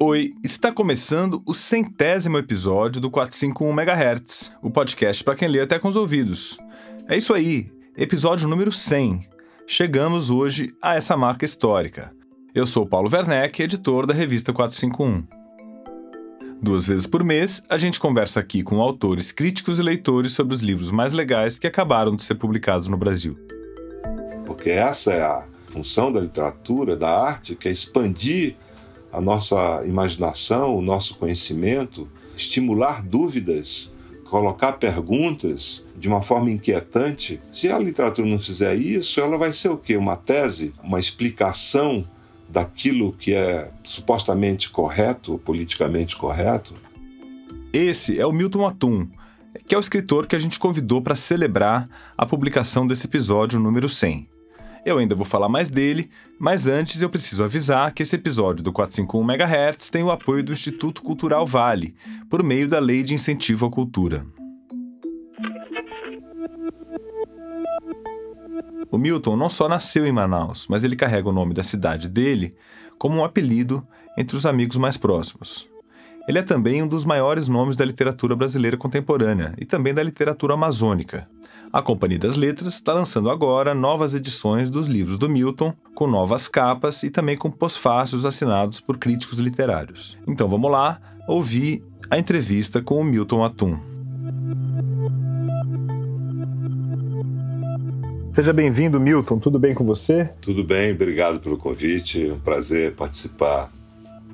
Oi, está começando o centésimo episódio do 451 MHz, o podcast para quem lê até com os ouvidos. É isso aí, episódio número 100. Chegamos hoje a essa marca histórica. Eu sou Paulo Werneck, editor da revista 451. Duas vezes por mês, a gente conversa aqui com autores, críticos e leitores sobre os livros mais legais que acabaram de ser publicados no Brasil. Porque essa é a função da literatura, da arte, que é expandir a nossa imaginação, o nosso conhecimento, estimular dúvidas, colocar perguntas de uma forma inquietante. Se a literatura não fizer isso, ela vai ser o quê? Uma tese, uma explicação daquilo que é supostamente correto, politicamente correto? Esse é o Milton Atum, que é o escritor que a gente convidou para celebrar a publicação desse episódio número 100. Eu ainda vou falar mais dele, mas antes eu preciso avisar que esse episódio do 451 MHz tem o apoio do Instituto Cultural Vale, por meio da Lei de Incentivo à Cultura. O Milton não só nasceu em Manaus, mas ele carrega o nome da cidade dele como um apelido entre os amigos mais próximos. Ele é também um dos maiores nomes da literatura brasileira contemporânea e também da literatura amazônica, a Companhia das Letras está lançando agora novas edições dos livros do Milton, com novas capas e também com pós-fácios assinados por críticos literários. Então vamos lá ouvir a entrevista com o Milton Atum. Seja bem-vindo, Milton. Tudo bem com você? Tudo bem, obrigado pelo convite. É um prazer participar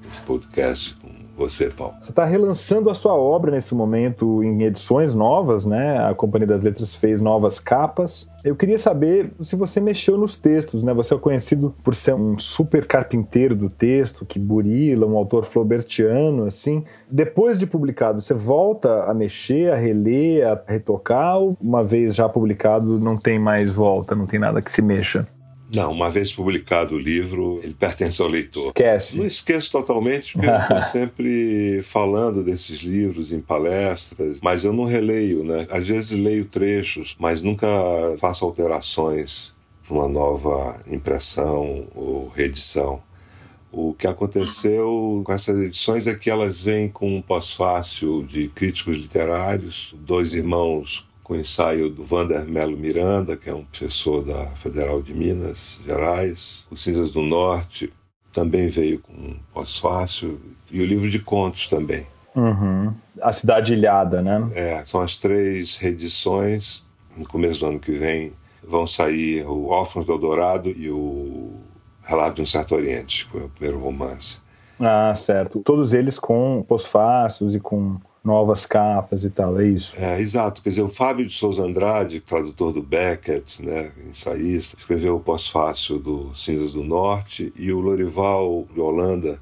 desse podcast você, Paulo. Você está relançando a sua obra nesse momento em edições novas, né? A Companhia das Letras fez novas capas. Eu queria saber se você mexeu nos textos, né? Você é conhecido por ser um super carpinteiro do texto, que burila, um autor flaubertiano, assim. Depois de publicado, você volta a mexer, a reler, a retocar? Ou uma vez já publicado, não tem mais volta, não tem nada que se mexa? Não, uma vez publicado o livro, ele pertence ao leitor. Esquece. Não esqueço totalmente, porque eu estou sempre falando desses livros em palestras, mas eu não releio, né? Às vezes leio trechos, mas nunca faço alterações para uma nova impressão ou reedição. O que aconteceu com essas edições é que elas vêm com um pós-fácil de críticos literários, dois irmãos com o ensaio do Vander Melo Miranda, que é um professor da Federal de Minas Gerais. O Cinzas do Norte também veio com pós-fácil. E o livro de contos também. Uhum. A Cidade Ilhada, né? É, são as três reedições. No começo do ano que vem vão sair o Órfãos do Eldorado e o Relato de um Certo Oriente, que foi o primeiro romance. Ah, certo. Todos eles com pós-fácios e com novas capas e tal, é isso? É, exato. Quer dizer, o Fábio de Souza Andrade, tradutor do Beckett, né, ensaísta, escreveu o pós-fácil do Cinzas do Norte e o Lorival de Holanda,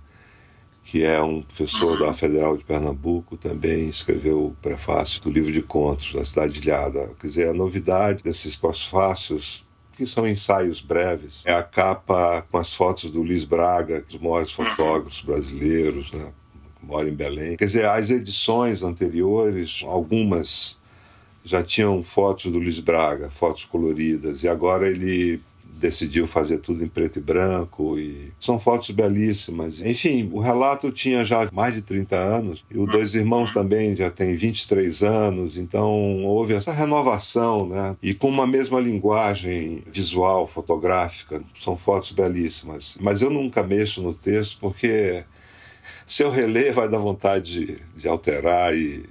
que é um professor da Federal de Pernambuco, também escreveu o prefácio do livro de contos da Cidade Ilhada. Quer dizer, a novidade desses pós-fácios que são ensaios breves. É a capa com as fotos do Luiz Braga, dos maiores fotógrafos brasileiros, né? mora em Belém. Quer dizer, as edições anteriores, algumas já tinham fotos do Luiz Braga, fotos coloridas, e agora ele decidiu fazer tudo em preto e branco e são fotos belíssimas. Enfim, o relato tinha já mais de 30 anos e os Dois Irmãos também já têm 23 anos, então houve essa renovação, né? E com uma mesma linguagem visual, fotográfica, são fotos belíssimas. Mas eu nunca mexo no texto porque seu relé vai dar vontade de, de alterar e,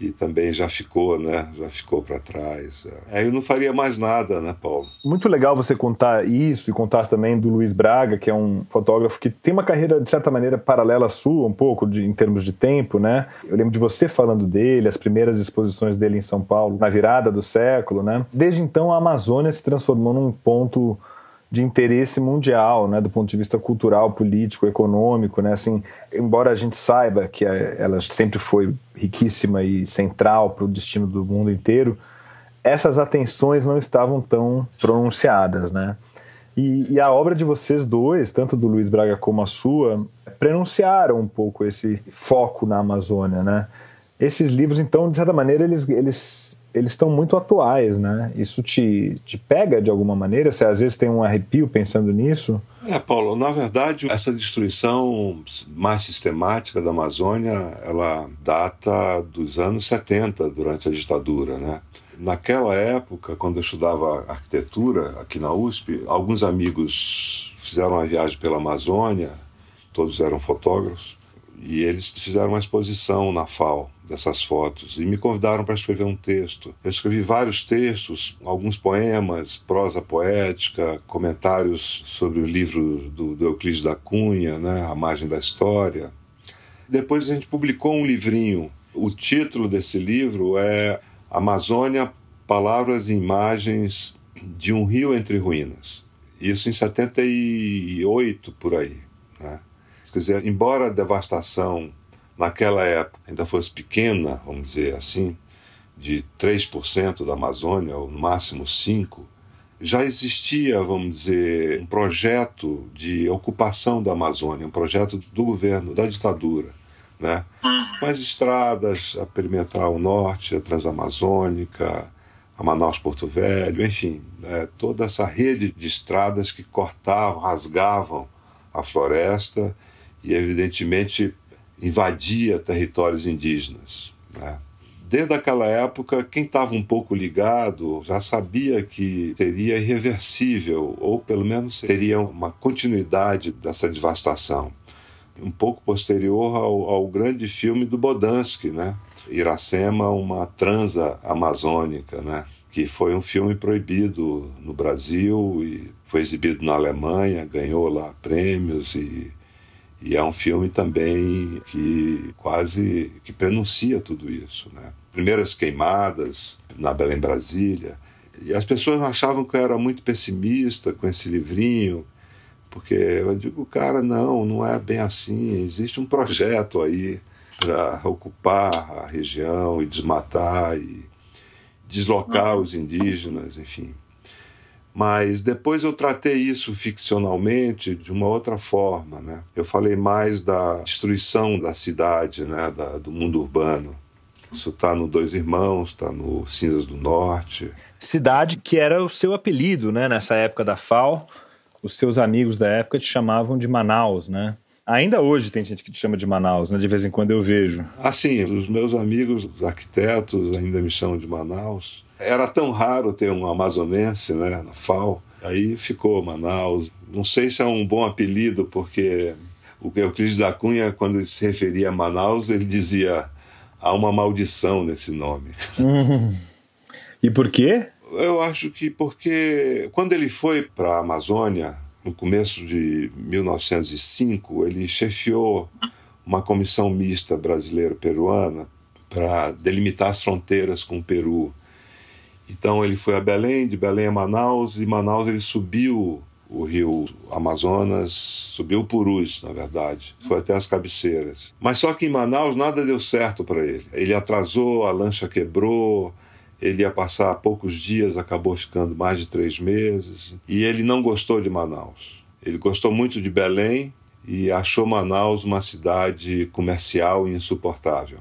e também já ficou, né? Já ficou para trás. Aí é, é, eu não faria mais nada, né, Paulo? Muito legal você contar isso e contar também do Luiz Braga, que é um fotógrafo que tem uma carreira de certa maneira paralela à sua, um pouco de, em termos de tempo, né? Eu lembro de você falando dele, as primeiras exposições dele em São Paulo na virada do século, né? Desde então a Amazônia se transformou num ponto de interesse mundial, né, do ponto de vista cultural, político, econômico, né, assim, embora a gente saiba que ela sempre foi riquíssima e central para o destino do mundo inteiro, essas atenções não estavam tão pronunciadas, né? E, e, a obra de vocês dois, tanto do Luiz Braga como a sua, pronunciaram um pouco esse foco na Amazônia, né? Esses livros, então, de certa maneira, eles, eles eles estão muito atuais, né? Isso te, te pega de alguma maneira? Você às vezes tem um arrepio pensando nisso? É, Paulo, na verdade, essa destruição mais sistemática da Amazônia, ela data dos anos 70, durante a ditadura, né? Naquela época, quando eu estudava arquitetura aqui na USP, alguns amigos fizeram uma viagem pela Amazônia, todos eram fotógrafos, e eles fizeram uma exposição na FAO dessas fotos e me convidaram para escrever um texto. Eu escrevi vários textos, alguns poemas, prosa poética, comentários sobre o livro do, do Euclides da Cunha, né, A Margem da História. Depois a gente publicou um livrinho. O título desse livro é Amazônia, Palavras e Imagens de um Rio entre Ruínas. Isso em 78, por aí. Né? Quer dizer, embora a devastação Naquela época, ainda fosse pequena, vamos dizer assim, de 3% da Amazônia, ou no máximo 5%, já existia, vamos dizer, um projeto de ocupação da Amazônia, um projeto do governo, da ditadura. Né? Ah. Mas estradas, a perimetral norte, a transamazônica, a Manaus-Porto Velho, enfim, né? toda essa rede de estradas que cortavam, rasgavam a floresta e, evidentemente, invadia territórios indígenas. Né? Desde aquela época, quem estava um pouco ligado já sabia que seria irreversível, ou pelo menos teria uma continuidade dessa devastação. Um pouco posterior ao, ao grande filme do Bodansky, né? Iracema, uma transa amazônica, né? que foi um filme proibido no Brasil e foi exibido na Alemanha, ganhou lá prêmios e e é um filme também que quase que prenuncia tudo isso, né? Primeiras queimadas na Belém Brasília. E as pessoas achavam que eu era muito pessimista com esse livrinho, porque eu digo, cara, não, não é bem assim. Existe um projeto aí para ocupar a região e desmatar e deslocar uhum. os indígenas, enfim. Mas depois eu tratei isso ficcionalmente de uma outra forma, né? Eu falei mais da destruição da cidade, né? Da, do mundo urbano. Isso está no Dois Irmãos, está no Cinzas do Norte. Cidade que era o seu apelido, né? Nessa época da FAO, os seus amigos da época te chamavam de Manaus, né? Ainda hoje tem gente que te chama de Manaus, né? De vez em quando eu vejo. Assim, os meus amigos os arquitetos ainda me chamam de Manaus. Era tão raro ter um amazonense né, na FAO, aí ficou Manaus. Não sei se é um bom apelido, porque o Euclides da Cunha, quando ele se referia a Manaus, ele dizia: há uma maldição nesse nome. Uhum. E por quê? Eu acho que porque quando ele foi para a Amazônia, no começo de 1905, ele chefiou uma comissão mista brasileiro-peruana para delimitar as fronteiras com o Peru. Então ele foi a Belém, de Belém a Manaus, e Manaus ele subiu o rio Amazonas, subiu o Purus, na verdade, foi até as cabeceiras. Mas só que em Manaus nada deu certo para ele. Ele atrasou, a lancha quebrou, ele ia passar poucos dias, acabou ficando mais de três meses. E ele não gostou de Manaus. Ele gostou muito de Belém e achou Manaus uma cidade comercial e insuportável.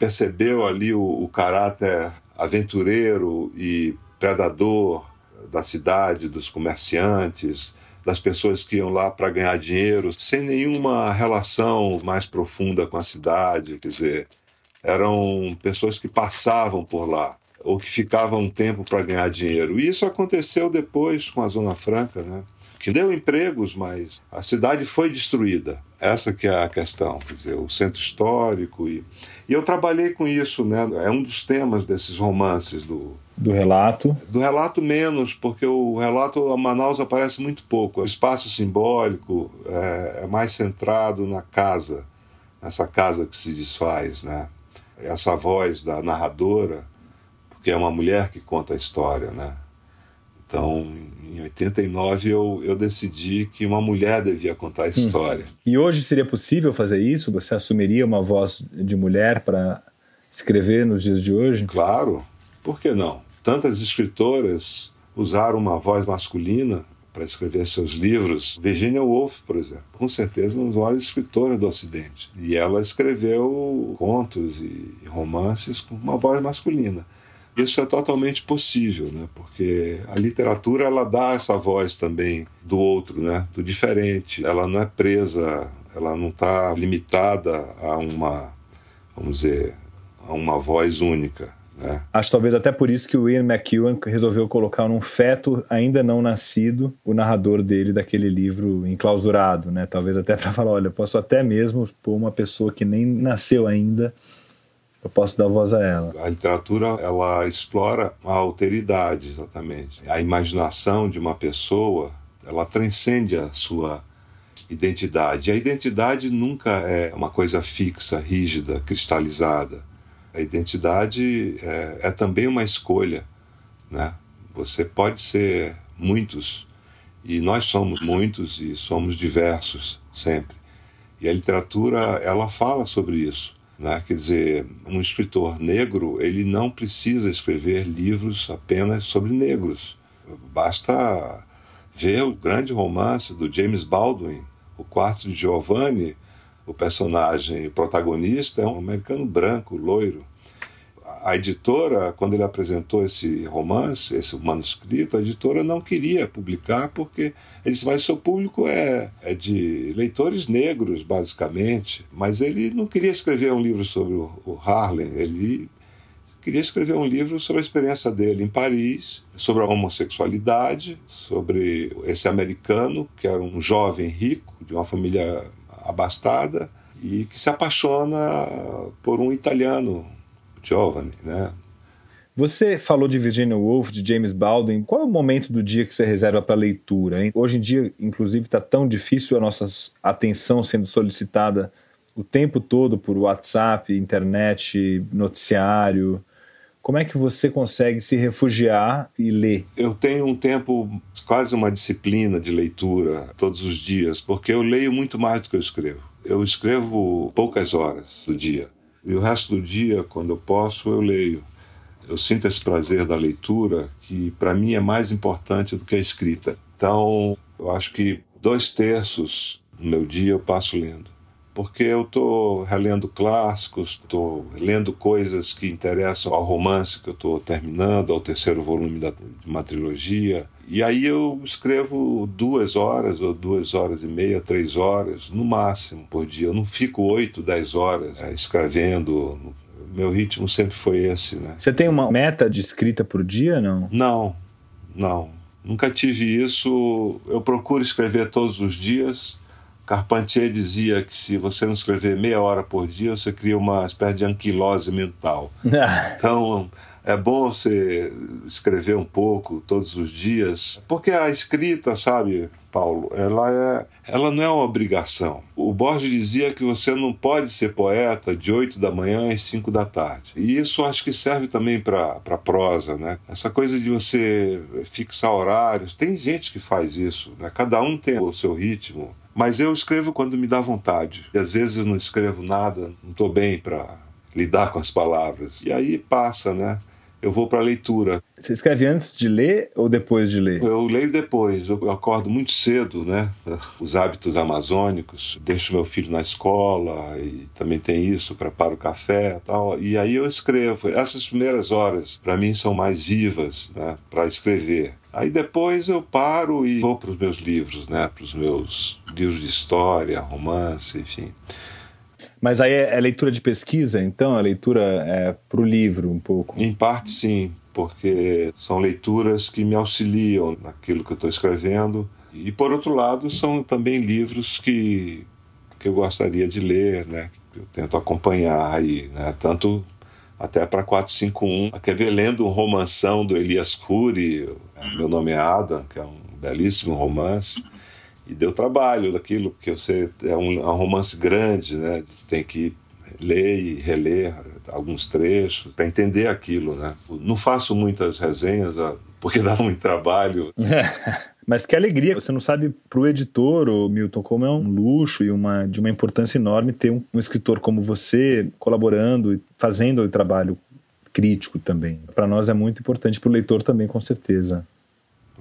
Percebeu ali o, o caráter aventureiro e predador da cidade, dos comerciantes, das pessoas que iam lá para ganhar dinheiro, sem nenhuma relação mais profunda com a cidade, quer dizer, eram pessoas que passavam por lá ou que ficavam um tempo para ganhar dinheiro. E isso aconteceu depois com a Zona Franca, né? que deu empregos, mas a cidade foi destruída. Essa que é a questão, quer dizer, o centro histórico. E, e eu trabalhei com isso, né? É um dos temas desses romances do. Do relato? Do relato menos, porque o relato a Manaus aparece muito pouco. O é espaço simbólico é, é mais centrado na casa, nessa casa que se desfaz, né? Essa voz da narradora, porque é uma mulher que conta a história, né? Então, em 89 eu, eu decidi que uma mulher devia contar a história. Hum. E hoje seria possível fazer isso? Você assumiria uma voz de mulher para escrever nos dias de hoje? Claro, por que não? Tantas escritoras usaram uma voz masculina para escrever seus livros. Virginia Woolf, por exemplo, com certeza uma das maiores escritoras do Ocidente. E ela escreveu contos e romances com uma voz masculina. Isso é totalmente possível, né? Porque a literatura ela dá essa voz também do outro, né? Do diferente. Ela não é presa, ela não está limitada a uma, vamos dizer, a uma voz única. né? Acho talvez até por isso que o Ian McEwan resolveu colocar num feto ainda não nascido o narrador dele daquele livro enclausurado, né? Talvez até para falar, olha, posso até mesmo pôr uma pessoa que nem nasceu ainda eu posso dar voz a ela. A literatura, ela explora a alteridade, exatamente. A imaginação de uma pessoa, ela transcende a sua identidade. a identidade nunca é uma coisa fixa, rígida, cristalizada. A identidade é, é também uma escolha, né? Você pode ser muitos, e nós somos muitos e somos diversos sempre. E a literatura, ela fala sobre isso né? Quer dizer, um escritor negro ele não precisa escrever livros apenas sobre negros. Basta ver o grande romance do James Baldwin, O Quarto de Giovanni. O personagem, o protagonista, é um americano branco, loiro a editora, quando ele apresentou esse romance, esse manuscrito, a editora não queria publicar porque ele disse, mas seu público é, é de leitores negros, basicamente. Mas ele não queria escrever um livro sobre o Harlem, ele queria escrever um livro sobre a experiência dele em Paris, sobre a homossexualidade, sobre esse americano que era um jovem rico, de uma família abastada, e que se apaixona por um italiano, Giovanni, né? Você falou de Virginia Woolf, de James Baldwin. Qual é o momento do dia que você reserva para leitura? Hein? Hoje em dia, inclusive, está tão difícil a nossa atenção sendo solicitada o tempo todo por WhatsApp, internet, noticiário. Como é que você consegue se refugiar e ler? Eu tenho um tempo, quase uma disciplina de leitura todos os dias, porque eu leio muito mais do que eu escrevo. Eu escrevo poucas horas do dia e o resto do dia, quando eu posso, eu leio. Eu sinto esse prazer da leitura, que para mim é mais importante do que a escrita. Então, eu acho que dois terços do meu dia eu passo lendo porque eu estou relendo clássicos, estou lendo coisas que interessam ao romance que eu estou terminando, ao terceiro volume da, de uma trilogia. E aí eu escrevo duas horas, ou duas horas e meia, três horas, no máximo, por dia. Eu não fico oito, dez horas é, escrevendo. Meu ritmo sempre foi esse, né? Você tem uma meta de escrita por dia, não? Não, não. Nunca tive isso. Eu procuro escrever todos os dias Carpentier dizia que se você não escrever meia hora por dia, você cria uma espécie de anquilose mental. então, é bom você escrever um pouco todos os dias, porque a escrita, sabe, Paulo, ela, é, ela não é uma obrigação. O Borges dizia que você não pode ser poeta de 8 da manhã às 5 da tarde. E isso acho que serve também para prosa, né? Essa coisa de você fixar horários. Tem gente que faz isso, né? Cada um tem o seu ritmo. Mas eu escrevo quando me dá vontade. E às vezes eu não escrevo nada, não estou bem para lidar com as palavras. E aí passa, né? eu vou para a leitura. Você escreve antes de ler ou depois de ler? Eu leio depois. Eu acordo muito cedo, né? Os hábitos amazônicos. Deixo meu filho na escola e também tem isso, preparo o café, tal. E aí eu escrevo. Essas primeiras horas para mim são mais vivas, né? Para escrever. Aí depois eu paro e vou para os meus livros, né? Para os meus livros de história, romance, enfim. Mas aí é, é leitura de pesquisa, então? É leitura é, para o livro um pouco? Em parte, sim, porque são leituras que me auxiliam naquilo que eu estou escrevendo. E, por outro lado, são também livros que, que eu gostaria de ler, né? Eu tento acompanhar aí, né? Tanto até para 451, acabei lendo um romanção do Elias Cury, é, Meu Nome é Adam, que é um belíssimo romance e deu trabalho daquilo, porque você é um, é um romance grande, né? Você tem que ler e reler alguns trechos para entender aquilo, né? Não faço muitas resenhas porque dá muito trabalho. Mas que alegria, você não sabe para o editor, Milton, como é um luxo e uma, de uma importância enorme ter um, um escritor como você colaborando e fazendo o trabalho crítico também. Para nós é muito importante, para o leitor também, com certeza.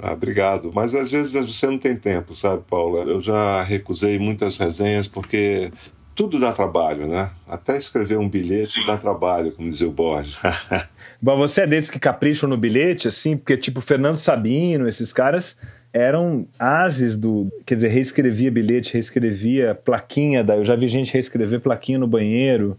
Ah, obrigado. Mas às vezes você não tem tempo, sabe, Paulo? Eu já recusei muitas resenhas porque tudo dá trabalho, né? Até escrever um bilhete Sim. dá trabalho, como dizia o Borges. Mas você é desses que capricham no bilhete, assim? Porque, tipo, Fernando Sabino, esses caras eram ases do. Quer dizer, reescrevia bilhete, reescrevia plaquinha. Da, eu já vi gente reescrever plaquinha no banheiro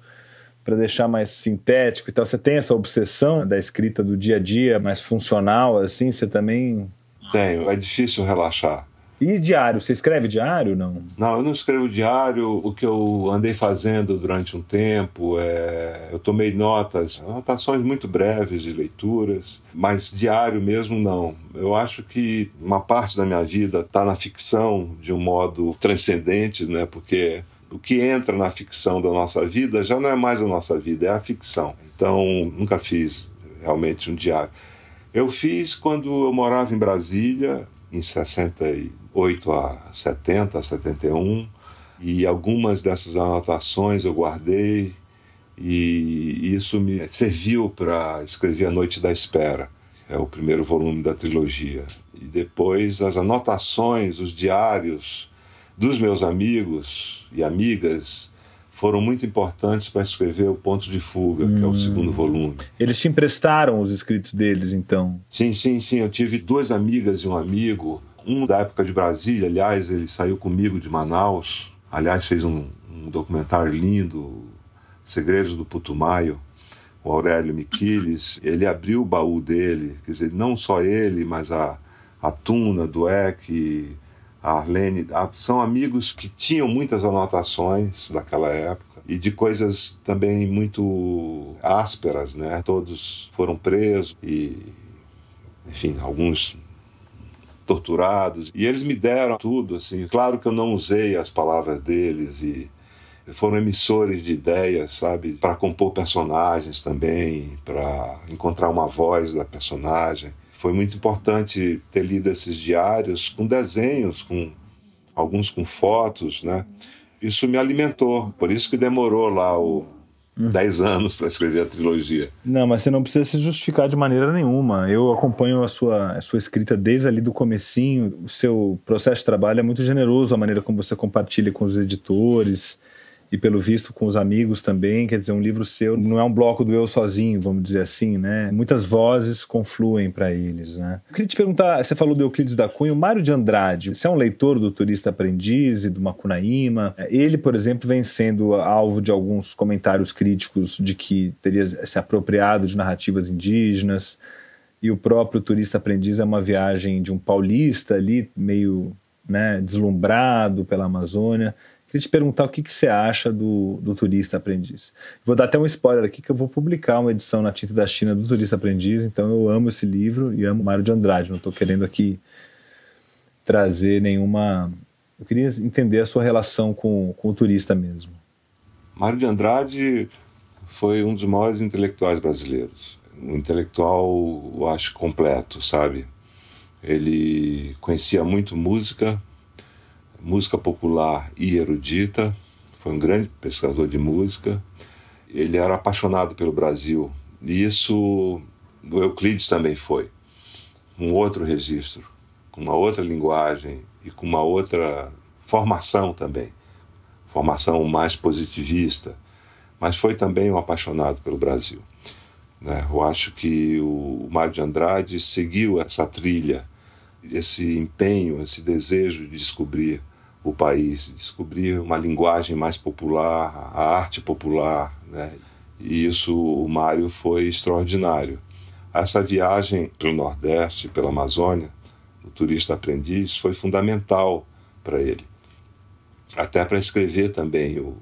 para deixar mais sintético e tal. Você tem essa obsessão da escrita do dia a dia, mais funcional, assim? Você também tenho, é difícil relaxar. E diário, você escreve diário não? Não, eu não escrevo diário. O que eu andei fazendo durante um tempo é. Eu tomei notas, anotações muito breves de leituras, mas diário mesmo não. Eu acho que uma parte da minha vida está na ficção de um modo transcendente, né? Porque o que entra na ficção da nossa vida já não é mais a nossa vida, é a ficção. Então, nunca fiz realmente um diário. Eu fiz quando eu morava em Brasília, em 68 a 70, a 71, e algumas dessas anotações eu guardei, e isso me serviu para escrever A Noite da Espera, é o primeiro volume da trilogia. E depois as anotações, os diários dos meus amigos e amigas foram muito importantes para escrever O Ponto de Fuga, hum. que é o hum. segundo volume. Eles te emprestaram os escritos deles, então? Sim, sim, sim. Eu tive duas amigas e um amigo, um da época de Brasília, aliás, ele saiu comigo de Manaus. Aliás, fez um, um documentário lindo, Segredos do Putumayo, o Aurélio Miquiles. Ele abriu o baú dele, quer dizer, não só ele, mas a, a Tuna, Dueck a Arlene, são amigos que tinham muitas anotações daquela época e de coisas também muito ásperas, né? Todos foram presos e, enfim, alguns torturados. E eles me deram tudo, assim. Claro que eu não usei as palavras deles e foram emissores de ideias, sabe, para compor personagens também, para encontrar uma voz da personagem. Foi muito importante ter lido esses diários com desenhos, com alguns com fotos, né? Isso me alimentou, por isso que demorou lá o 10 hum. anos para escrever a trilogia. Não, mas você não precisa se justificar de maneira nenhuma. Eu acompanho a sua, a sua escrita desde ali do comecinho. O seu processo de trabalho é muito generoso, a maneira como você compartilha com os editores e pelo visto com os amigos também, quer dizer, um livro seu não é um bloco do eu sozinho, vamos dizer assim, né? Muitas vozes confluem para eles, né? Eu queria te perguntar, você falou do Euclides da Cunha, o Mário de Andrade, você é um leitor do Turista Aprendiz e do Macunaíma, ele, por exemplo, vem sendo alvo de alguns comentários críticos de que teria se apropriado de narrativas indígenas, e o próprio Turista Aprendiz é uma viagem de um paulista ali, meio né, deslumbrado pela Amazônia. Queria te perguntar o que, que você acha do, do Turista Aprendiz. Vou dar até um spoiler aqui que eu vou publicar uma edição na Tinta da China do Turista Aprendiz, então eu amo esse livro e amo Mário de Andrade, não estou querendo aqui trazer nenhuma... Eu queria entender a sua relação com, com o turista mesmo. Mário de Andrade foi um dos maiores intelectuais brasileiros. Um intelectual, eu acho, completo, sabe? Ele conhecia muito música, música popular e erudita, foi um grande pesquisador de música. Ele era apaixonado pelo Brasil, e isso o Euclides também foi. Um outro registro, com uma outra linguagem e com uma outra formação também. Formação mais positivista, mas foi também um apaixonado pelo Brasil. Né? Eu acho que o Mário de Andrade seguiu essa trilha, esse empenho, esse desejo de descobrir o país, descobrir uma linguagem mais popular, a arte popular, né? E isso o Mário foi extraordinário. Essa viagem pelo Nordeste, pela Amazônia, o turista aprendiz foi fundamental para ele, até para escrever também o,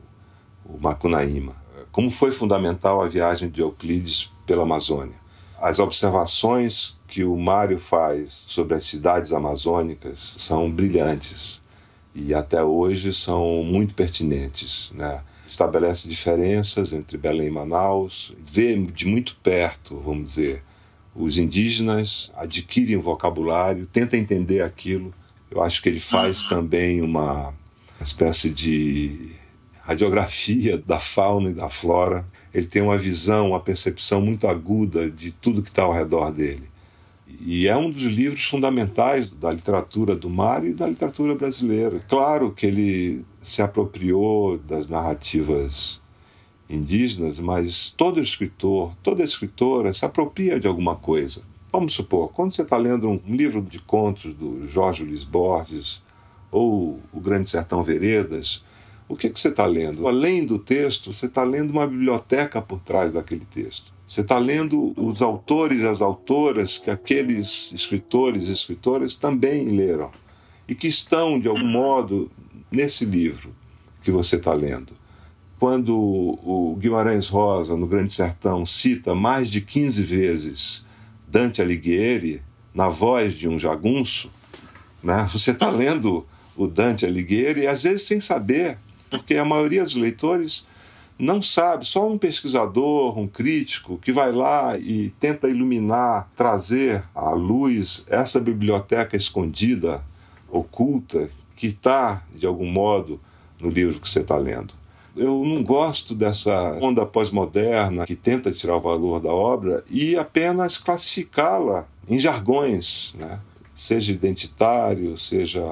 o Macunaíma. Como foi fundamental a viagem de Euclides pela Amazônia? As observações que o Mário faz sobre as cidades amazônicas são brilhantes e até hoje são muito pertinentes. Né? Estabelece diferenças entre Belém e Manaus, vê de muito perto, vamos dizer, os indígenas, adquire um vocabulário, tenta entender aquilo. Eu acho que ele faz ah. também uma espécie de radiografia da fauna e da flora. Ele tem uma visão, uma percepção muito aguda de tudo que está ao redor dele e é um dos livros fundamentais da literatura do mar e da literatura brasileira. Claro que ele se apropriou das narrativas indígenas, mas todo escritor, toda escritora se apropria de alguma coisa. Vamos supor, quando você está lendo um livro de contos do Jorge Luiz Borges ou O Grande Sertão Veredas, o que, que você está lendo? Além do texto, você está lendo uma biblioteca por trás daquele texto. Você está lendo os autores e as autoras que aqueles escritores e escritoras também leram e que estão, de algum modo, nesse livro que você está lendo. Quando o Guimarães Rosa, no Grande Sertão, cita mais de 15 vezes Dante Alighieri na voz de um jagunço, né? você está lendo o Dante Alighieri, às vezes sem saber, porque a maioria dos leitores não sabe, só um pesquisador, um crítico que vai lá e tenta iluminar, trazer à luz essa biblioteca escondida, oculta, que está, de algum modo, no livro que você está lendo. Eu não gosto dessa onda pós-moderna que tenta tirar o valor da obra e apenas classificá-la em jargões, né? seja identitário, seja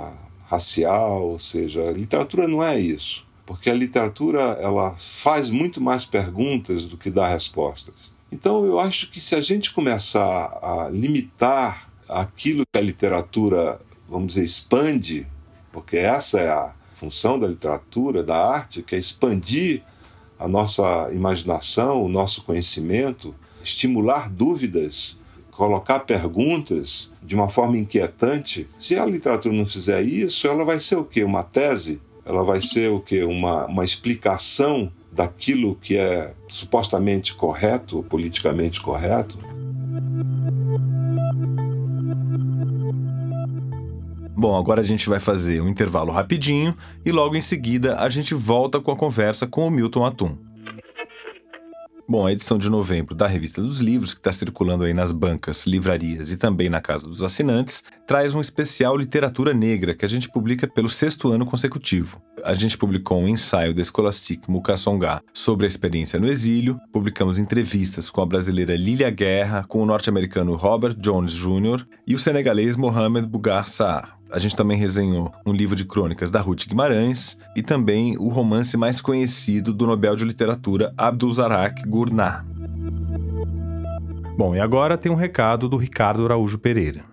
racial, seja. Literatura não é isso porque a literatura ela faz muito mais perguntas do que dá respostas. Então eu acho que se a gente começar a limitar aquilo que a literatura, vamos dizer, expande, porque essa é a função da literatura, da arte, que é expandir a nossa imaginação, o nosso conhecimento, estimular dúvidas, colocar perguntas de uma forma inquietante. Se a literatura não fizer isso, ela vai ser o quê? Uma tese ela vai ser o que uma, uma explicação daquilo que é supostamente correto, politicamente correto. Bom, agora a gente vai fazer um intervalo rapidinho e logo em seguida a gente volta com a conversa com o Milton Atum. Bom, a edição de novembro da Revista dos Livros, que está circulando aí nas bancas, livrarias e também na casa dos assinantes, traz um especial Literatura Negra que a gente publica pelo sexto ano consecutivo. A gente publicou um ensaio da Escolastique Mukassonga sobre a experiência no exílio, publicamos entrevistas com a brasileira Lilia Guerra, com o norte-americano Robert Jones Jr. e o senegalês Mohamed Bugar Saar. A gente também resenhou um livro de crônicas da Ruth Guimarães e também o romance mais conhecido do Nobel de Literatura Abdulzarak Gurnah. Bom, e agora tem um recado do Ricardo Araújo Pereira.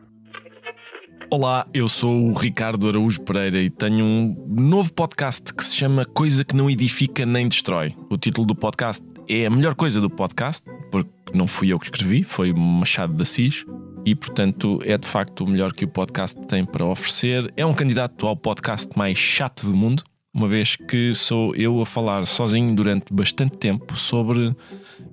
Olá, eu sou o Ricardo Araújo Pereira e tenho um novo podcast que se chama Coisa que não edifica nem destrói. O título do podcast é a melhor coisa do podcast, porque não fui eu que escrevi, foi Machado de Assis e, portanto, é de facto o melhor que o podcast tem para oferecer. É um candidato ao podcast mais chato do mundo, uma vez que sou eu a falar sozinho durante bastante tempo sobre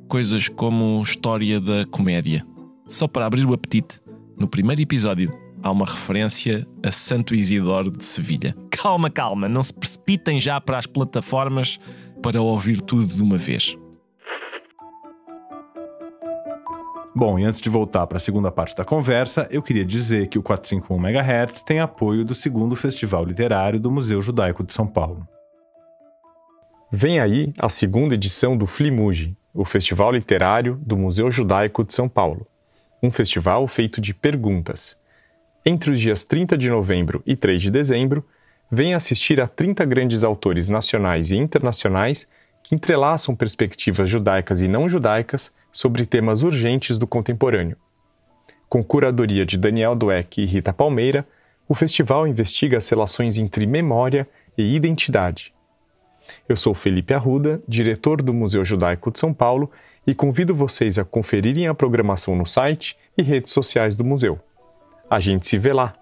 coisas como história da comédia. Só para abrir o apetite, no primeiro episódio há uma referência a Santo Isidoro de Sevilha. Calma, calma, não se precipitem já para as plataformas para ouvir tudo de uma vez. Bom, e antes de voltar para a segunda parte da conversa, eu queria dizer que o 451 MHz tem apoio do segundo Festival Literário do Museu Judaico de São Paulo. Vem aí a segunda edição do Flimuge, o Festival Literário do Museu Judaico de São Paulo. Um festival feito de perguntas. Entre os dias 30 de novembro e 3 de dezembro, venha assistir a 30 grandes autores nacionais e internacionais que entrelaçam perspectivas judaicas e não judaicas sobre temas urgentes do contemporâneo. Com curadoria de Daniel Dweck e Rita Palmeira, o festival investiga as relações entre memória e identidade. Eu sou Felipe Arruda, diretor do Museu Judaico de São Paulo, e convido vocês a conferirem a programação no site e redes sociais do museu. A gente se vê lá!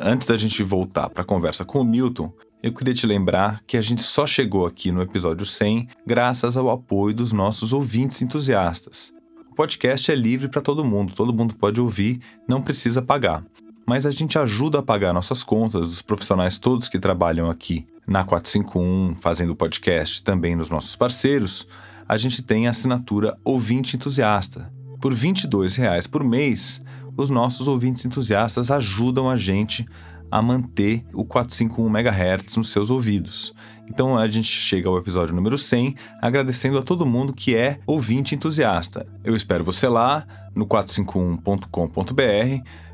Antes da gente voltar para a conversa com o Milton, eu queria te lembrar que a gente só chegou aqui no episódio 100 graças ao apoio dos nossos ouvintes entusiastas. O podcast é livre para todo mundo, todo mundo pode ouvir, não precisa pagar. Mas a gente ajuda a pagar nossas contas os profissionais todos que trabalham aqui na 451, fazendo podcast também nos nossos parceiros. A gente tem a assinatura Ouvinte Entusiasta. Por R$ 22 por mês, os nossos ouvintes entusiastas ajudam a gente a manter o 451 MHz nos seus ouvidos. Então a gente chega ao episódio número 100, agradecendo a todo mundo que é ouvinte entusiasta. Eu espero você lá no 451.com.br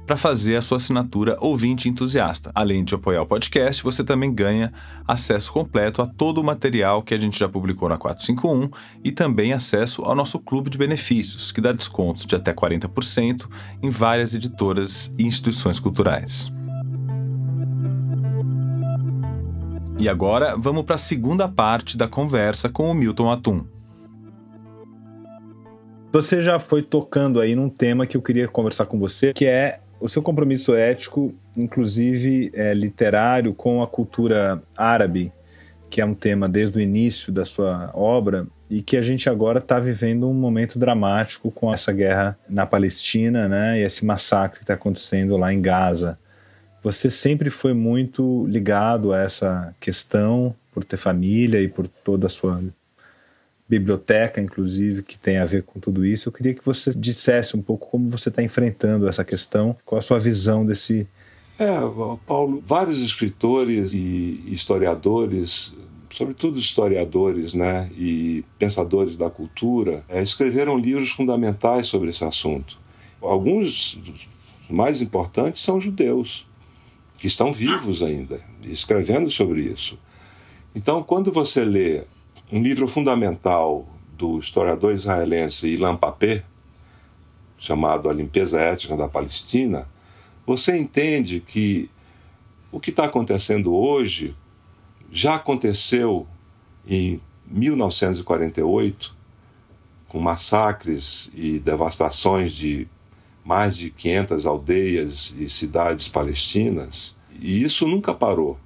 para fazer a sua assinatura ouvinte entusiasta. Além de apoiar o podcast, você também ganha acesso completo a todo o material que a gente já publicou na 451 e também acesso ao nosso clube de benefícios, que dá descontos de até 40% em várias editoras e instituições culturais. E agora vamos para a segunda parte da conversa com o Milton Atum. Você já foi tocando aí num tema que eu queria conversar com você, que é o seu compromisso ético, inclusive é, literário, com a cultura árabe, que é um tema desde o início da sua obra e que a gente agora está vivendo um momento dramático com essa guerra na Palestina, né, e esse massacre que está acontecendo lá em Gaza. Você sempre foi muito ligado a essa questão por ter família e por toda a sua biblioteca, inclusive, que tem a ver com tudo isso. Eu queria que você dissesse um pouco como você está enfrentando essa questão, qual a sua visão desse. É, Paulo, vários escritores e historiadores, sobretudo historiadores né, e pensadores da cultura, é, escreveram livros fundamentais sobre esse assunto. Alguns dos mais importantes são judeus, que estão vivos ainda, escrevendo sobre isso. Então, quando você lê um livro fundamental do historiador israelense Ilan Papé, chamado A Limpeza Étnica da Palestina, você entende que o que está acontecendo hoje já aconteceu em 1948, com massacres e devastações de mais de 500 aldeias e cidades palestinas, e isso nunca parou.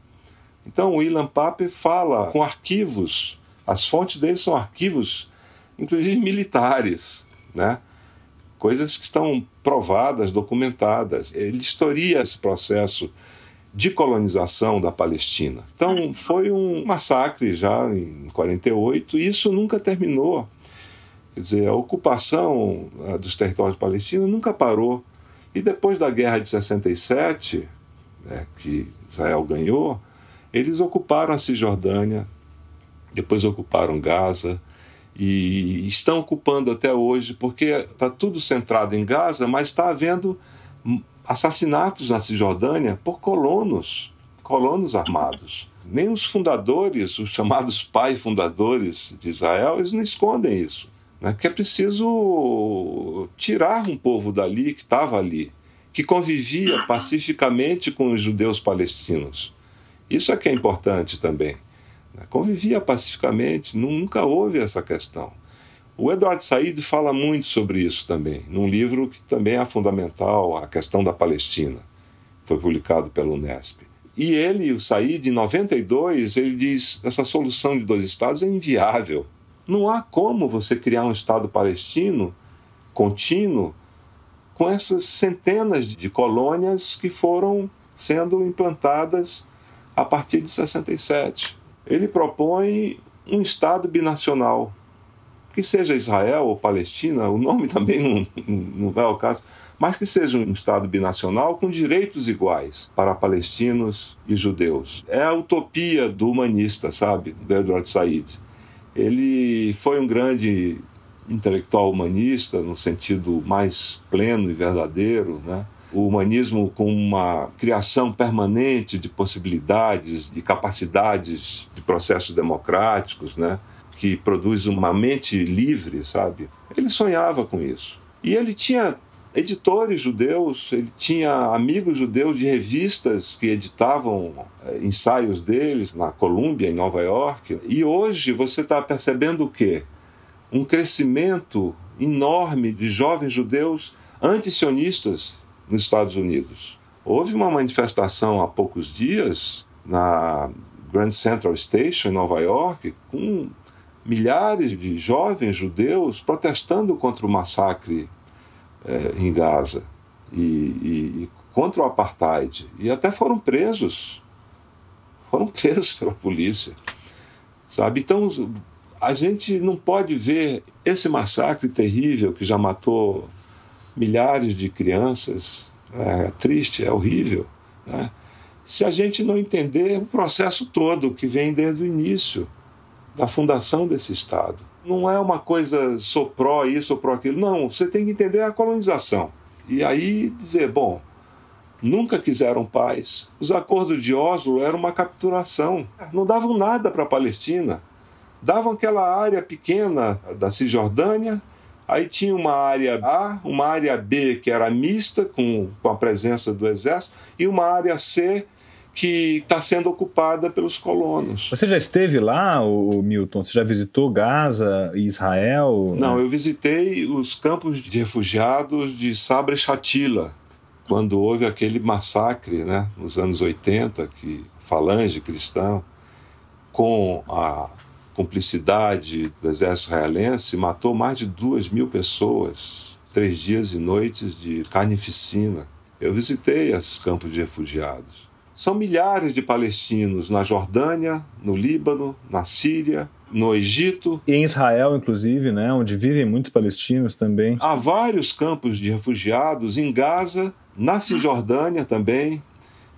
Então, o Ilan Pape fala com arquivos as fontes deles são arquivos, inclusive militares, né? coisas que estão provadas, documentadas. Ele historia esse processo de colonização da Palestina. Então, foi um massacre já em 1948 e isso nunca terminou. Quer dizer, a ocupação ah, dos territórios palestinos nunca parou. E depois da guerra de 67, né, que Israel ganhou, eles ocuparam a Cisjordânia, depois ocuparam Gaza e estão ocupando até hoje, porque está tudo centrado em Gaza, mas está havendo assassinatos na Cisjordânia por colonos, colonos armados. Nem os fundadores, os chamados pais fundadores de Israel, eles não escondem isso. Né? Que é preciso tirar um povo dali que estava ali, que convivia pacificamente com os judeus palestinos. Isso é que é importante também. Né? Convivia pacificamente, nunca houve essa questão. O Eduardo Said fala muito sobre isso também, num livro que também é fundamental, A Questão da Palestina, foi publicado pela Unesp. E ele, o Said, em 92, ele diz: essa solução de dois Estados é inviável. Não há como você criar um Estado palestino contínuo com essas centenas de colônias que foram sendo implantadas a partir de 67 ele propõe um Estado binacional. Que seja Israel ou Palestina, o nome também não, não vai ao caso, mas que seja um Estado binacional com direitos iguais para palestinos e judeus. É a utopia do humanista, sabe, do Edward Said. Ele foi um grande intelectual humanista, no sentido mais pleno e verdadeiro, né? o humanismo com uma criação permanente de possibilidades, de capacidades de processos democráticos, né? que produz uma mente livre, sabe? Ele sonhava com isso. E ele tinha editores judeus, ele tinha amigos judeus de revistas que editavam eh, ensaios deles na Colômbia, em Nova York. E hoje você está percebendo o quê? Um crescimento enorme de jovens judeus antisionistas nos Estados Unidos. Houve uma manifestação há poucos dias na Grand Central Station, em Nova York, com milhares de jovens judeus protestando contra o massacre eh, em Gaza e, e, e contra o apartheid. E até foram presos. Foram presos pela polícia. Sabe? Então, a gente não pode ver esse massacre terrível que já matou milhares de crianças, é triste, é horrível, né? se a gente não entender o processo todo que vem desde o início da fundação desse Estado. Não é uma coisa sou pró isso ou pró aquilo. Não, você tem que entender a colonização. E aí dizer, bom, nunca quiseram paz. Os acordos de Oslo eram uma capturação. Não davam nada para a Palestina. Davam aquela área pequena da Cisjordânia Aí tinha uma área A, uma área B que era mista, com, com a presença do exército, e uma área C que está sendo ocupada pelos colonos. Você já esteve lá, o Milton? Você já visitou Gaza e Israel? Não, eu visitei os campos de refugiados de Sabra e Chatila, quando houve aquele massacre, né, nos anos 80, que falange cristão com a cumplicidade do exército israelense, matou mais de duas mil pessoas, três dias e noites de carnificina. Eu visitei esses campos de refugiados. São milhares de palestinos na Jordânia, no Líbano, na Síria, no Egito. E em Israel, inclusive, né, onde vivem muitos palestinos também. Há vários campos de refugiados em Gaza, na Cisjordânia também,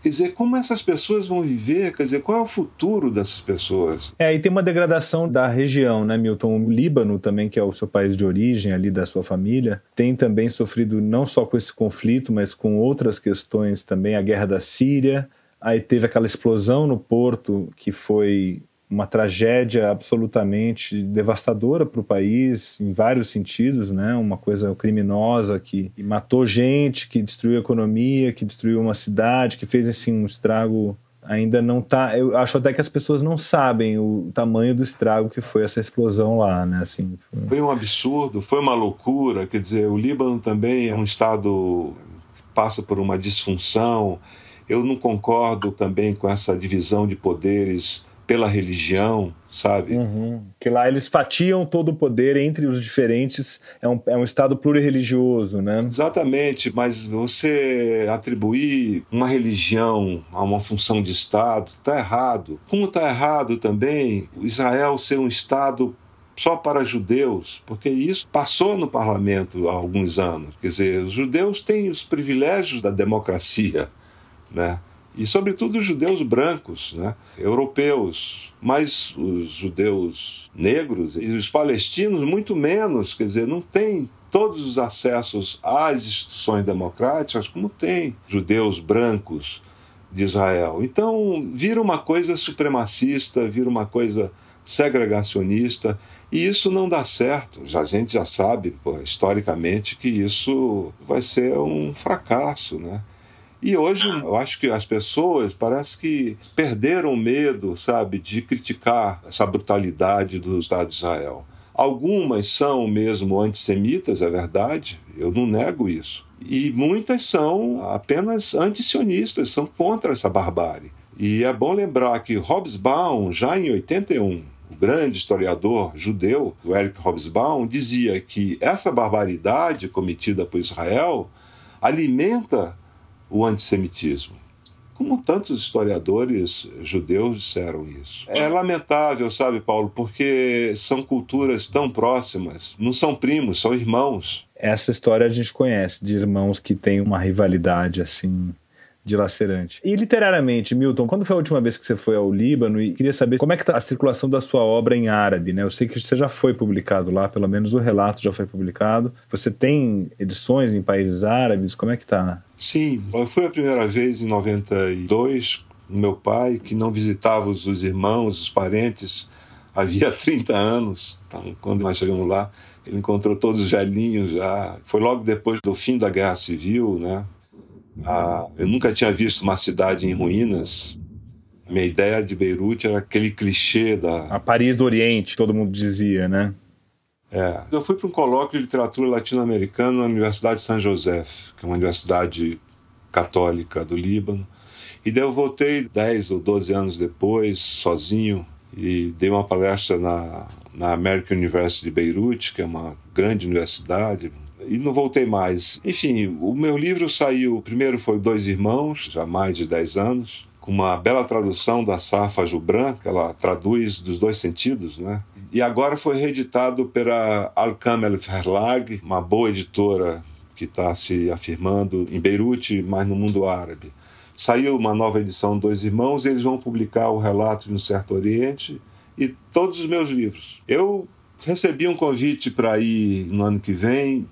Quer dizer, como essas pessoas vão viver? Quer dizer, qual é o futuro dessas pessoas? É, e tem uma degradação da região, né, Milton? O Líbano também, que é o seu país de origem ali da sua família, tem também sofrido não só com esse conflito, mas com outras questões também, a guerra da Síria. Aí teve aquela explosão no porto que foi uma tragédia absolutamente devastadora para o país em vários sentidos, né? Uma coisa criminosa que, matou gente, que destruiu a economia, que destruiu uma cidade, que fez assim um estrago ainda não tá. Eu acho até que as pessoas não sabem o tamanho do estrago que foi essa explosão lá, né? Assim, foi... Tipo, foi um absurdo, foi uma loucura. Quer dizer, o Líbano também é um estado que passa por uma disfunção. Eu não concordo também com essa divisão de poderes pela religião, sabe? Uhum. Que lá eles fatiam todo o poder entre os diferentes, é um, é um Estado plurirreligioso, né? Exatamente, mas você atribuir uma religião a uma função de Estado está errado. Como está errado também Israel ser um Estado só para judeus, porque isso passou no parlamento há alguns anos. Quer dizer, os judeus têm os privilégios da democracia, né? e sobretudo os judeus brancos, né? europeus, mas os judeus negros e os palestinos muito menos, quer dizer, não tem todos os acessos às instituições democráticas como tem judeus brancos de Israel. Então, vira uma coisa supremacista, vira uma coisa segregacionista, e isso não dá certo. A gente já sabe, pô, historicamente, que isso vai ser um fracasso, né? E hoje eu acho que as pessoas parece que perderam o medo, sabe, de criticar essa brutalidade do Estado de Israel. Algumas são mesmo antissemitas, é verdade, eu não nego isso. E muitas são apenas antisionistas, são contra essa barbárie. E é bom lembrar que Hobsbawm, já em 81, o grande historiador judeu, o Eric Hobsbawm, dizia que essa barbaridade cometida por Israel alimenta o antissemitismo. Como tantos historiadores judeus disseram isso. É. é lamentável, sabe, Paulo, porque são culturas tão próximas, não são primos, são irmãos. Essa história a gente conhece de irmãos que têm uma rivalidade assim dilacerante. E literariamente, Milton, quando foi a última vez que você foi ao Líbano e queria saber como é que está a circulação da sua obra em árabe, né? Eu sei que você já foi publicado lá, pelo menos o relato já foi publicado. Você tem edições em países árabes? Como é que tá? Sim, foi a primeira vez em 92, meu pai, que não visitava os, os irmãos, os parentes, havia 30 anos. Então, quando nós chegamos lá, ele encontrou todos os velhinhos já. Foi logo depois do fim da Guerra Civil, né? A, ah, eu nunca tinha visto uma cidade em ruínas. Minha ideia de Beirute era aquele clichê da. A Paris do Oriente, todo mundo dizia, né? É. Eu fui para um colóquio de literatura latino-americana na Universidade de San José, que é uma universidade católica do Líbano. E daí eu voltei 10 ou 12 anos depois, sozinho, e dei uma palestra na, na American University de Beirute, que é uma grande universidade, e não voltei mais. Enfim, o meu livro saiu, o primeiro foi Dois Irmãos, já há mais de 10 anos, com uma bela tradução da Safa Jubran, que ela traduz dos dois sentidos, né? E agora foi reeditado pela Alkamel Verlag, uma boa editora que está se afirmando em Beirute, mas no mundo árabe. Saiu uma nova edição Dois Irmãos e eles vão publicar o relato de um certo Oriente e todos os meus livros. Eu recebi um convite para ir no ano que vem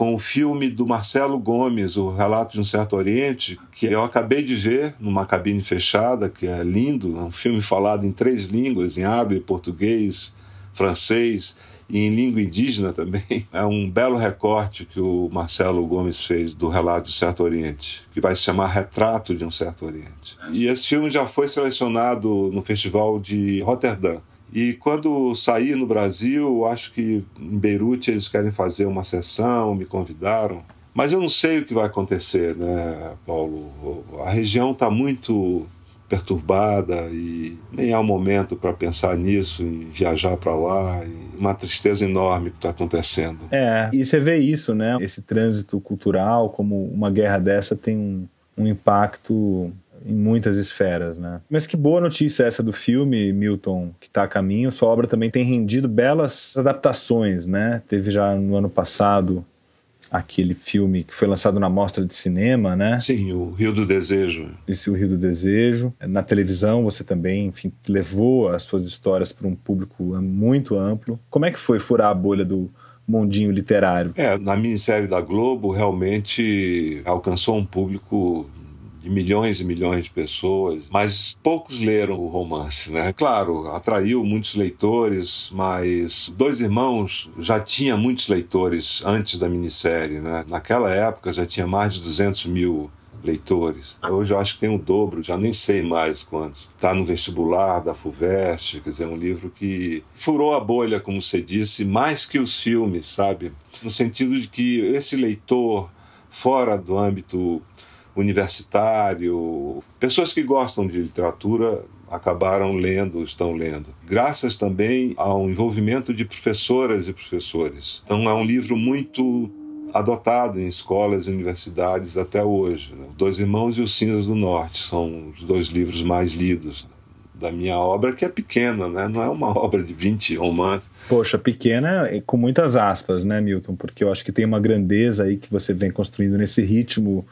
com o filme do Marcelo Gomes, O Relato de um Certo Oriente, que eu acabei de ver numa cabine fechada, que é lindo, é um filme falado em três línguas, em árabe, português, francês e em língua indígena também. É um belo recorte que o Marcelo Gomes fez do Relato de um Certo Oriente, que vai se chamar Retrato de um Certo Oriente. E esse filme já foi selecionado no Festival de Rotterdam e quando saí no Brasil, acho que em Beirute eles querem fazer uma sessão, me convidaram. Mas eu não sei o que vai acontecer, né, Paulo? A região está muito perturbada e nem há um momento para pensar nisso e viajar para lá. E uma tristeza enorme que está acontecendo. É, e você vê isso, né? Esse trânsito cultural, como uma guerra dessa tem um, um impacto em muitas esferas, né? Mas que boa notícia essa do filme, Milton, que está a caminho. Sua obra também tem rendido belas adaptações, né? Teve já no ano passado aquele filme que foi lançado na mostra de cinema, né? Sim, o Rio do Desejo. Esse o Rio do Desejo. Na televisão você também, enfim, levou as suas histórias para um público muito amplo. Como é que foi furar a bolha do mundinho literário? É, na minissérie da Globo realmente alcançou um público de milhões e milhões de pessoas, mas poucos leram o romance, né? Claro, atraiu muitos leitores, mas Dois Irmãos já tinha muitos leitores antes da minissérie, né? Naquela época já tinha mais de 200 mil leitores. Hoje eu acho que tem o dobro, já nem sei mais quantos. Está no vestibular da FUVEST, quer dizer, um livro que furou a bolha, como você disse, mais que os filmes, sabe? No sentido de que esse leitor, fora do âmbito universitário, pessoas que gostam de literatura acabaram lendo, estão lendo. Graças também ao envolvimento de professoras e professores. Então é um livro muito adotado em escolas e universidades até hoje. Né? Dois Irmãos e Os Cinzas do Norte são os dois livros mais lidos da minha obra, que é pequena, né? não é uma obra de 20 romances. Poxa, pequena com muitas aspas, né, Milton? Porque eu acho que tem uma grandeza aí que você vem construindo nesse ritmo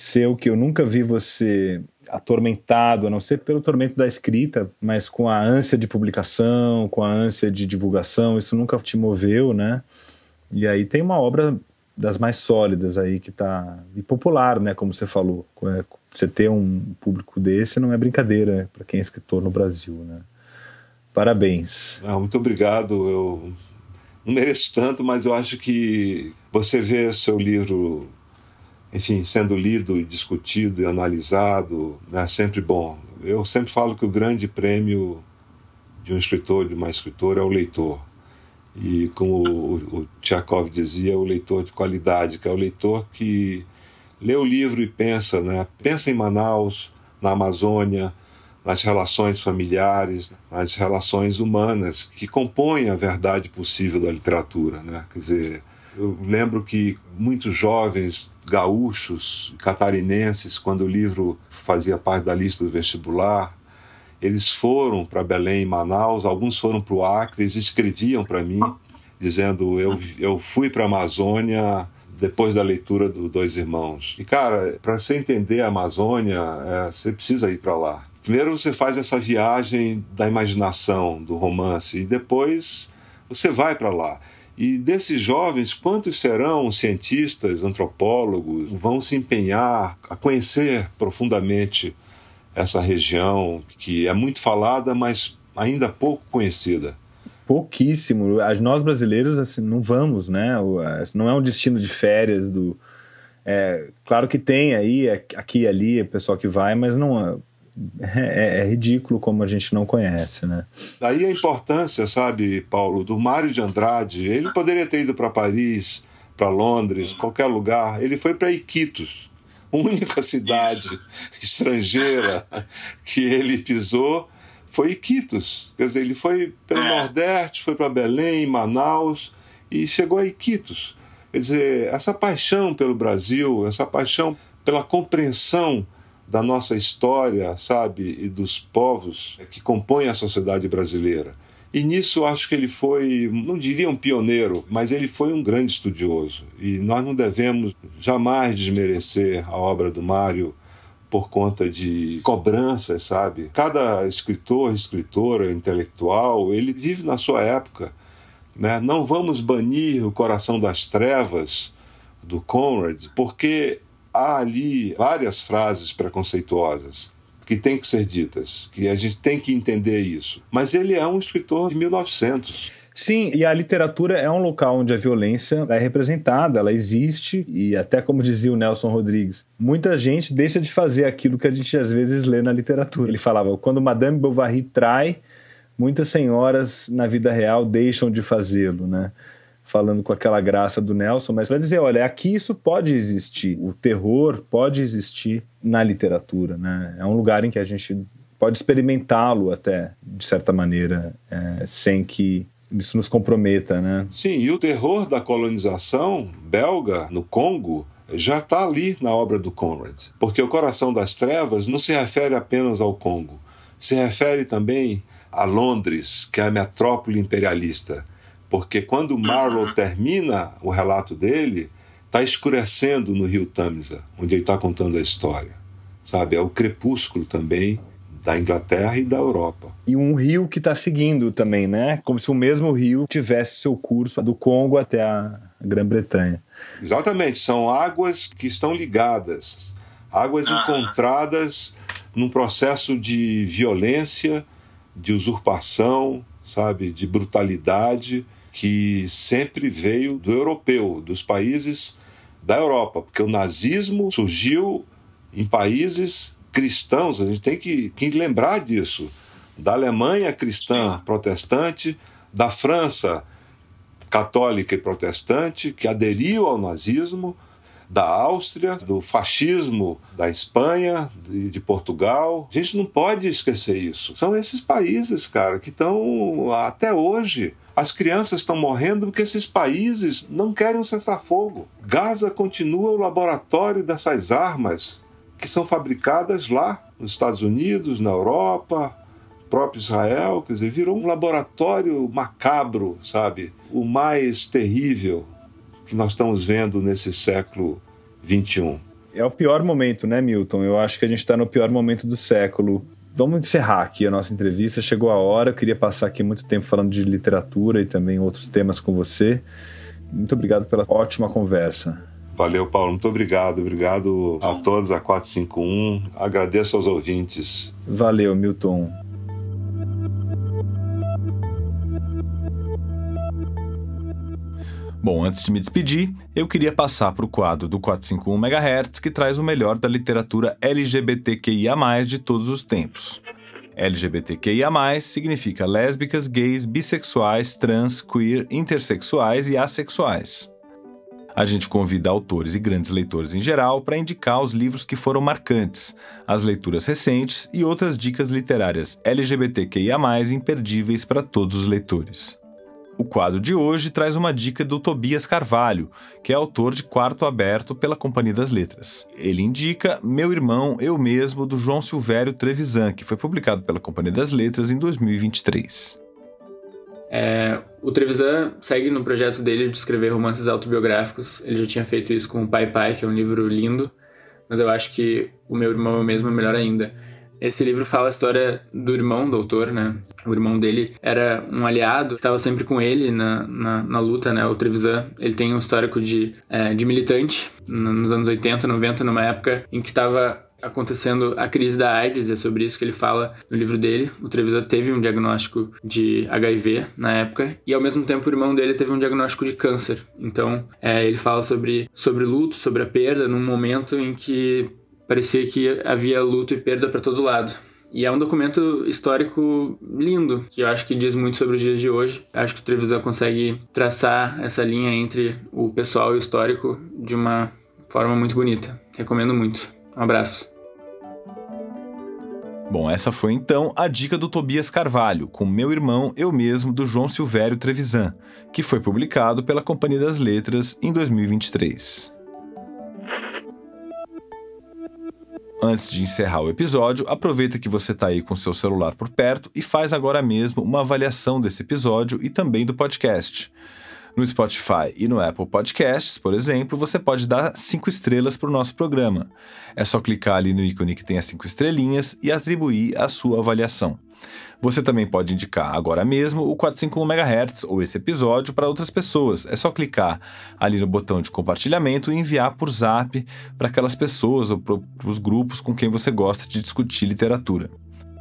seu que eu nunca vi você atormentado, a não ser pelo tormento da escrita, mas com a ânsia de publicação, com a ânsia de divulgação, isso nunca te moveu, né? E aí tem uma obra das mais sólidas aí que tá e popular, né, como você falou. É, você ter um público desse não é brincadeira é para quem é escritor no Brasil, né? Parabéns. Ah, muito obrigado. Eu não mereço tanto, mas eu acho que você vê seu livro enfim, sendo lido e discutido e analisado, é né? sempre bom. Eu sempre falo que o grande prêmio de um escritor, de uma escritora, é o leitor. E como o, o Tchakov dizia, é o leitor de qualidade, que é o leitor que lê o livro e pensa, né? Pensa em Manaus, na Amazônia, nas relações familiares, nas relações humanas que compõem a verdade possível da literatura, né? Quer dizer, eu lembro que muitos jovens gaúchos, catarinenses, quando o livro fazia parte da lista do vestibular, eles foram para Belém e Manaus, alguns foram para o Acre, eles escreviam para mim dizendo eu, eu fui para a Amazônia depois da leitura do Dois Irmãos. E cara, para você entender a Amazônia, é, você precisa ir para lá. Primeiro você faz essa viagem da imaginação, do romance, e depois você vai para lá. E desses jovens, quantos serão cientistas, antropólogos, vão se empenhar a conhecer profundamente essa região que é muito falada, mas ainda pouco conhecida? Pouquíssimo. Nós brasileiros assim, não vamos, né? É, não é um destino de férias do. É, claro que tem aí, é, aqui e ali, o pessoal que vai, mas não é, é, é, ridículo como a gente não conhece, né? Daí a importância, sabe, Paulo, do Mário de Andrade. Ele poderia ter ido para Paris, para Londres, qualquer lugar. Ele foi para Iquitos, única cidade Isso. estrangeira que ele pisou foi Iquitos. Quer dizer, ele foi pelo é. Nordeste, foi para Belém, Manaus e chegou a Iquitos. Quer dizer, essa paixão pelo Brasil, essa paixão pela compreensão da nossa história, sabe, e dos povos que compõem a sociedade brasileira. E nisso acho que ele foi, não diria um pioneiro, mas ele foi um grande estudioso. E nós não devemos jamais desmerecer a obra do Mário por conta de cobranças, sabe? Cada escritor, escritora, intelectual, ele vive na sua época. Né? Não vamos banir o coração das trevas do Conrad, porque há ali várias frases preconceituosas que têm que ser ditas, que a gente tem que entender isso. Mas ele é um escritor de 1900. Sim, e a literatura é um local onde a violência é representada, ela existe, e até como dizia o Nelson Rodrigues, muita gente deixa de fazer aquilo que a gente às vezes lê na literatura. Ele falava: quando Madame Bovary trai, muitas senhoras na vida real deixam de fazê-lo, né? falando com aquela graça do Nelson, mas para dizer, olha, aqui isso pode existir, o terror pode existir na literatura, né? É um lugar em que a gente pode experimentá-lo até de certa maneira, é, sem que isso nos comprometa, né? Sim, e o terror da colonização belga no Congo já está ali na obra do Conrad, porque o Coração das Trevas não se refere apenas ao Congo, se refere também a Londres, que é a metrópole imperialista porque quando Marlow termina o relato dele, está escurecendo no rio Tamisa, onde ele está contando a história. Sabe? É o crepúsculo também da Inglaterra e da Europa. E um rio que está seguindo também, né? Como se o mesmo rio tivesse seu curso do Congo até a Grã-Bretanha. Exatamente, são águas que estão ligadas, águas encontradas num processo de violência, de usurpação, sabe, de brutalidade que sempre veio do europeu, dos países da Europa, porque o nazismo surgiu em países cristãos, a gente tem que, que lembrar disso. Da Alemanha cristã protestante, da França católica e protestante, que aderiu ao nazismo, da Áustria, do fascismo da Espanha, e de, Portugal. A gente não pode esquecer isso. São esses países, cara, que estão até hoje as crianças estão morrendo porque esses países não querem um cessar-fogo. Gaza continua o laboratório dessas armas que são fabricadas lá, nos Estados Unidos, na Europa, próprio Israel, quer dizer, virou um laboratório macabro, sabe? O mais terrível que nós estamos vendo nesse século XXI. É o pior momento, né, Milton? Eu acho que a gente está no pior momento do século vamos encerrar aqui a nossa entrevista. Chegou a hora, eu queria passar aqui muito tempo falando de literatura e também outros temas com você. Muito obrigado pela ótima conversa. Valeu, Paulo. Muito obrigado. Obrigado a todos, a 451. Agradeço aos ouvintes. Valeu, Milton. Bom, antes de me despedir, eu queria passar para o quadro do 451 MHz que traz o melhor da literatura LGBTQIA, de todos os tempos. LGBTQIA, significa lésbicas, gays, bissexuais, trans, queer, intersexuais e assexuais. A gente convida autores e grandes leitores em geral para indicar os livros que foram marcantes, as leituras recentes e outras dicas literárias LGBTQIA, imperdíveis para todos os leitores. O quadro de hoje traz uma dica do Tobias Carvalho, que é autor de Quarto Aberto pela Companhia das Letras. Ele indica Meu Irmão, Eu Mesmo, do João Silvério Trevisan, que foi publicado pela Companhia das Letras em 2023. É, o Trevisan segue no projeto dele de escrever romances autobiográficos. Ele já tinha feito isso com o Pai Pai, que é um livro lindo, mas eu acho que o meu irmão eu mesmo é melhor ainda. Esse livro fala a história do irmão do autor, né? O irmão dele era um aliado, estava sempre com ele na, na, na, luta, né? O Trevisan, ele tem um histórico de, é, de militante nos anos 80, 90, numa época em que estava acontecendo a crise da AIDS, é sobre isso que ele fala no livro dele. O Trevisan teve um diagnóstico de HIV na época, e ao mesmo tempo o irmão dele teve um diagnóstico de câncer. Então, é, ele fala sobre, sobre luto, sobre a perda, num momento em que parecia que havia luto e perda para todo lado. E é um documento histórico lindo, que eu acho que diz muito sobre os dias de hoje. Eu acho que o Trevisan consegue traçar essa linha entre o pessoal e o histórico de uma forma muito bonita. Recomendo muito. Um abraço. Bom, essa foi então a dica do Tobias Carvalho, com meu irmão, eu mesmo, do João Silvério Trevisan, que foi publicado pela Companhia das Letras em 2023. Antes de encerrar o episódio, aproveita que você está aí com seu celular por perto e faz agora mesmo uma avaliação desse episódio e também do podcast. No Spotify e no Apple Podcasts, por exemplo, você pode dar cinco estrelas para o nosso programa. É só clicar ali no ícone que tem as cinco estrelinhas e atribuir a sua avaliação. Você também pode indicar agora mesmo o 451 MHz ou esse episódio para outras pessoas. É só clicar ali no botão de compartilhamento e enviar por zap para aquelas pessoas ou para os grupos com quem você gosta de discutir literatura.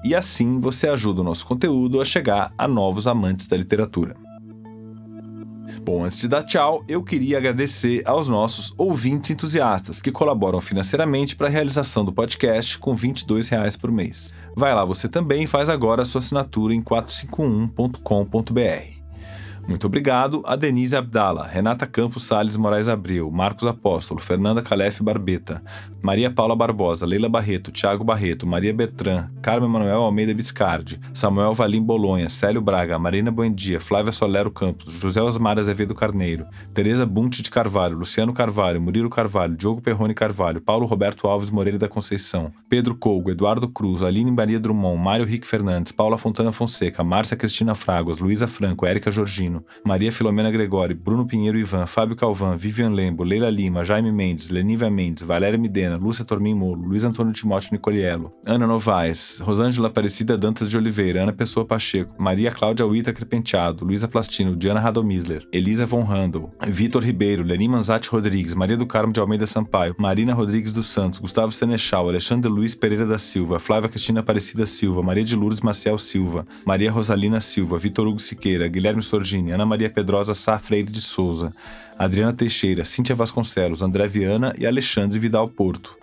E assim você ajuda o nosso conteúdo a chegar a novos amantes da literatura. Bom, antes de dar tchau, eu queria agradecer aos nossos ouvintes entusiastas que colaboram financeiramente para a realização do podcast com R$ 22 por mês. Vai lá você também e faz agora a sua assinatura em 451.com.br. Muito obrigado a Denise Abdala, Renata Campos Sales Moraes Abreu, Marcos Apóstolo, Fernanda Calef Barbeta, Maria Paula Barbosa, Leila Barreto, Tiago Barreto, Maria Bertran, Carmen Manuel Almeida Biscardi, Samuel Valim Bolonha, Célio Braga, Marina Buendia, Flávia Solero Campos, José Osmar Azevedo Carneiro, Tereza Bunte de Carvalho, Luciano Carvalho, Murilo Carvalho, Diogo Perrone Carvalho, Paulo Roberto Alves Moreira da Conceição, Pedro Colgo, Eduardo Cruz, Aline Maria Drummond, Mário Rick Fernandes, Paula Fontana Fonseca, Márcia Cristina Fragos, Luísa Franco, Érica Georgino, Maria Filomena Gregori, Bruno Pinheiro Ivan, Fábio Calvan, Vivian Lembo, Leila Lima, Jaime Mendes, Lenívia Mendes, Valéria Midena, Lúcia Tormin Molo, Luiz Antônio Timóteo Nicoliello, Ana Novaes, Rosângela Aparecida Dantas de Oliveira, Ana Pessoa Pacheco, Maria Cláudia Uita Crepenteado, Luísa Plastino, Diana Radomisler, Elisa Von Handel, Vitor Ribeiro, Lenin Manzati Rodrigues, Maria do Carmo de Almeida Sampaio, Marina Rodrigues dos Santos, Gustavo Senechal, Alexandre Luiz Pereira da Silva, Flávia Cristina Aparecida Silva, Maria de Lourdes Marcel Silva, Maria Rosalina Silva, Vitor Hugo Siqueira, Guilherme Sordini, Ana Maria Pedrosa Sá Freire de Souza, Adriana Teixeira, Cíntia Vasconcelos, André Viana e Alexandre Vidal Porto.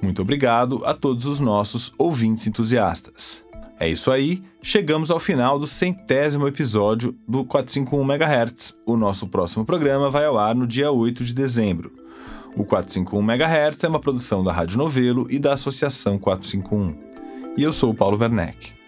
Muito obrigado a todos os nossos ouvintes entusiastas. É isso aí, chegamos ao final do centésimo episódio do 451 MHz. O nosso próximo programa vai ao ar no dia 8 de dezembro. O 451 MHz é uma produção da Rádio Novelo e da Associação 451. E eu sou o Paulo Werneck.